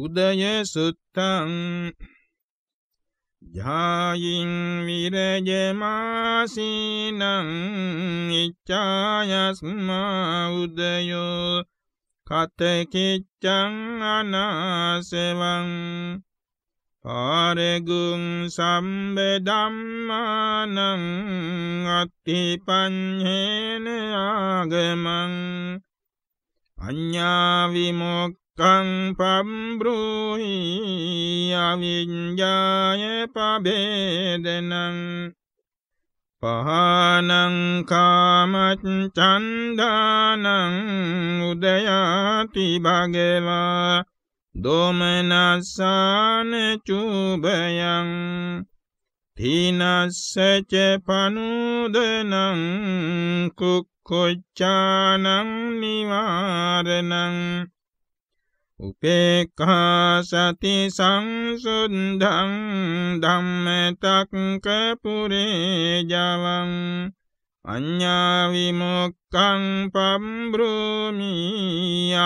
උදය සුත්තං ජායින් විරජමාසීනං ඉච්ඡායස්මා උදයෝ කතකිච්ඡං අනාසවං පාරගුං සම්බදම්මානං අත්තිපඤ්ඤේන ආගමං අඤ්ඤා විමුක්ත තං පබ්බ්‍රූහි අවිඤ්ඤාය පබේදනං පහනං කාමච්ඡන්දානං උදයාති භගවා දෝමනස්සාන චුබයං තිනස්සච පනුදනං කුක්කොච්චානං නිවාරණං උපේක්ඛා සති සංසුද්ධං ධම්මතක්ක පුරේජවං අඤ්ඤා විමුක්ඛං පම්බ්‍රෝමි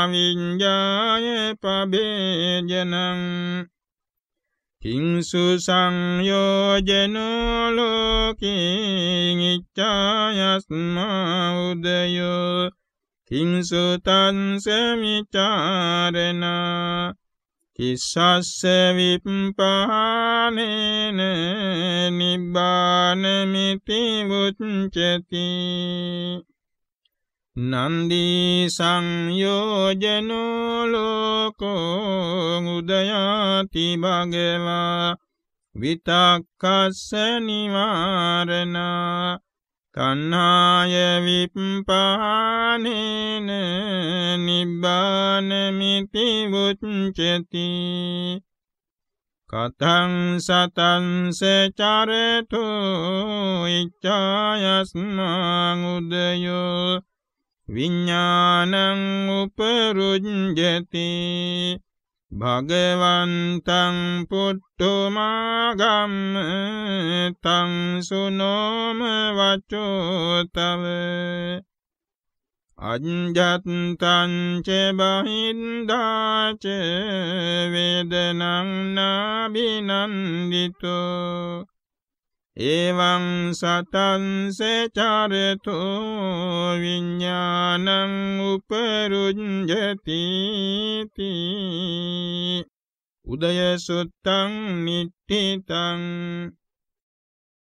අවිඤ්ඤාය පබේජනං කිංසු සංයෝජනෝ ලෝකේ ඉච්ඡායස්මා උදයෝ තිංසුතන් සමිචාරණ කිස්සස්ස විප්පානේන නිබ්බානමිති වුච්චති නන්දි සංයෝජනෝ ලෝකෝ උදයාති භගවා විතක්කස්ස නිවාරණා තණ්හාය විප්පානේන නිබ්බානමිති වුච්චති කතං සතං සචරතු ඉච්ඡායස්මං උදයෝ විඥානං උපරුඤ්ජති භගවන්තං පුට්ටුමාගම්ම තං සුනෝම වචෝතව අඤ්ජත්තංච බහින්දාච වේදනං නාබිනන්දිතෝ එවං සතන් සචරතු විඥානං උපරුඤ්ජති උදයසුත්තං නිට්ඨිතං